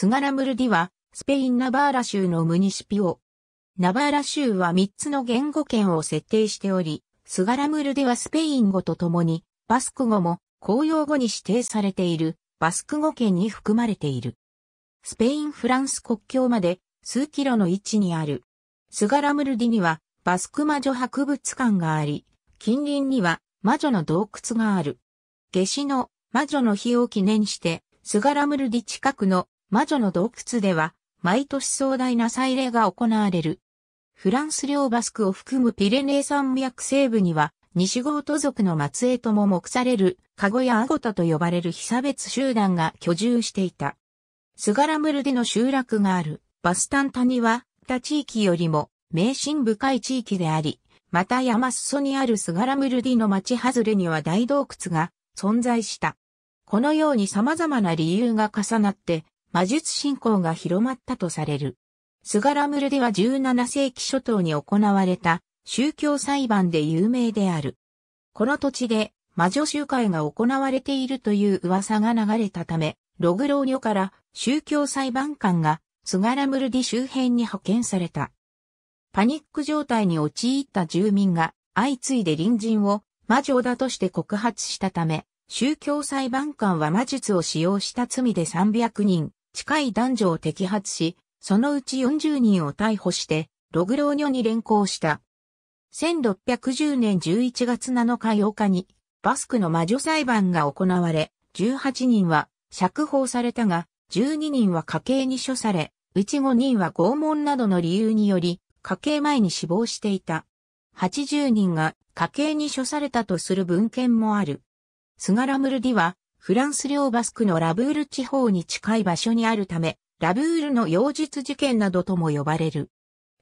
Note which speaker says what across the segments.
Speaker 1: スガラムルディは、スペイン・ナバーラ州のムニシピオ。ナバーラ州は3つの言語圏を設定しており、スガラムルディはスペイン語とともに、バスク語も公用語に指定されている、バスク語圏に含まれている。スペイン・フランス国境まで数キロの位置にある。スガラムルディには、バスク魔女博物館があり、近隣には魔女の洞窟がある。夏至の魔女の日を記念して、スガラムルディ近くの魔女の洞窟では、毎年壮大な祭礼が行われる。フランス領バスクを含むピレネー山脈西部には、西ゴート族の末裔とも目される、カゴやアゴタと呼ばれる被差別集団が居住していた。スガラムルでの集落がある、バスタン谷は、他地域よりも、迷信深い地域であり、また山裾にあるスガラムルディの町外れには大洞窟が存在した。このように様々な理由が重なって魔術信仰が広まったとされる。スガラムルでは17世紀初頭に行われた宗教裁判で有名である。この土地で魔女集会が行われているという噂が流れたため、ログローニョから宗教裁判官がスガラムルディ周辺に派遣された。パニック状態に陥った住民が相次いで隣人を魔女だとして告発したため、宗教裁判官は魔術を使用した罪で300人、近い男女を摘発し、そのうち40人を逮捕して、ログローニョに連行した。1610年11月7日8日に、バスクの魔女裁判が行われ、18人は釈放されたが、12人は家計に処され、うち5人は拷問などの理由により、家計前に死亡していた。80人が家計に処されたとする文献もある。スガラムルディは、フランス領バスクのラブール地方に近い場所にあるため、ラブールの妖術事件などとも呼ばれる。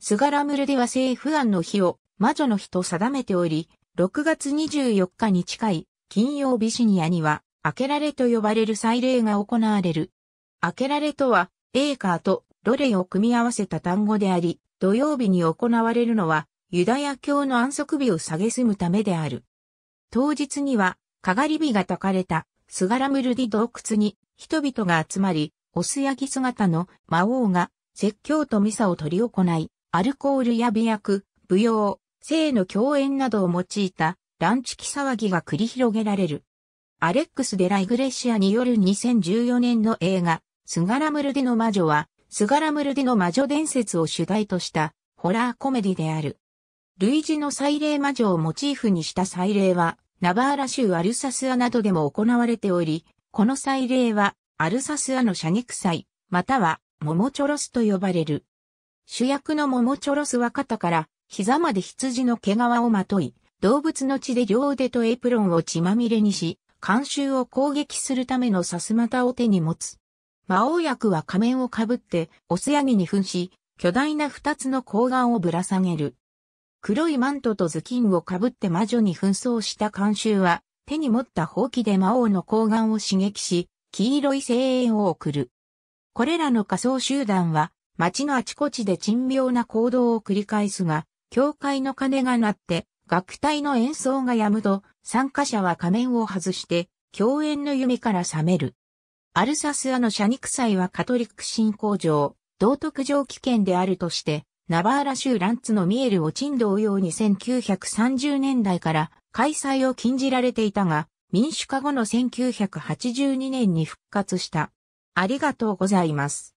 Speaker 1: スガラムルでは政府案の日を魔女の日と定めており、6月24日に近い金曜日シニアには、アけられと呼ばれる祭礼が行われる。アけられとは、エーカーとロレを組み合わせた単語であり、土曜日に行われるのは、ユダヤ教の安息日を下げすむためである。当日には、かがり火が焚かれたスガラムルディ洞窟に人々が集まり、オスヤギ姿の魔王が説教とミサを取り行い、アルコールや美薬、舞踊、性の共演などを用いた乱畜騒ぎが繰り広げられる。アレックス・デラ・イグレシアによる2014年の映画、スガラムルディの魔女は、スガラムルディの魔女伝説を主題としたホラーコメディである。類似の祭礼魔女をモチーフにした祭礼は、ナバーラ州アルサスアなどでも行われており、この祭礼は、アルサスアの射撃祭、または、モモチョロスと呼ばれる。主役のモモチョロスは肩から、膝まで羊の毛皮をまとい、動物の血で両腕とエプロンを血まみれにし、慣習を攻撃するためのさすまたを手に持つ。魔王役は仮面をかぶって、オスヤギに扮し、巨大な二つの睾丸をぶら下げる。黒いマントと頭巾をかぶって魔女に紛争した監修は、手に持ったほうきで魔王の睾丸を刺激し、黄色い声援を送る。これらの仮想集団は、街のあちこちで珍妙な行動を繰り返すが、教会の鐘が鳴って、楽隊の演奏が止むと、参加者は仮面を外して、共演の夢から覚める。アルサスアの社肉祭はカトリック信仰上、道徳上危険であるとして、ナバーラ州ランツのミエルオチン同様に1930年代から開催を禁じられていたが、民主化後の1982年に復活した。ありがとうございます。